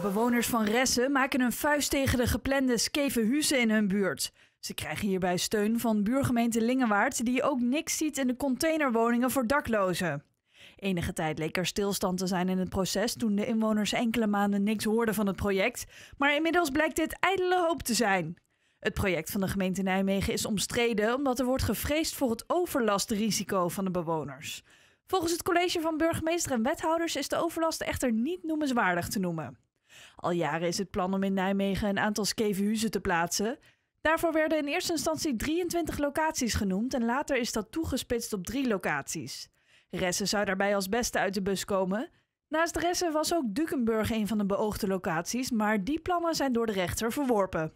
bewoners van Ressen maken een vuist tegen de geplande huizen in hun buurt. Ze krijgen hierbij steun van buurgemeente Lingewaard, die ook niks ziet in de containerwoningen voor daklozen. Enige tijd leek er stilstand te zijn in het proces toen de inwoners enkele maanden niks hoorden van het project, maar inmiddels blijkt dit ijdele hoop te zijn. Het project van de gemeente Nijmegen is omstreden omdat er wordt gevreesd voor het overlastrisico van de bewoners. Volgens het college van burgemeester en wethouders is de overlast echter niet noemenswaardig te noemen. Al jaren is het plan om in Nijmegen een aantal skevenhuizen te plaatsen. Daarvoor werden in eerste instantie 23 locaties genoemd en later is dat toegespitst op drie locaties. Ressen zou daarbij als beste uit de bus komen. Naast Ressen was ook Dukenburg een van de beoogde locaties, maar die plannen zijn door de rechter verworpen.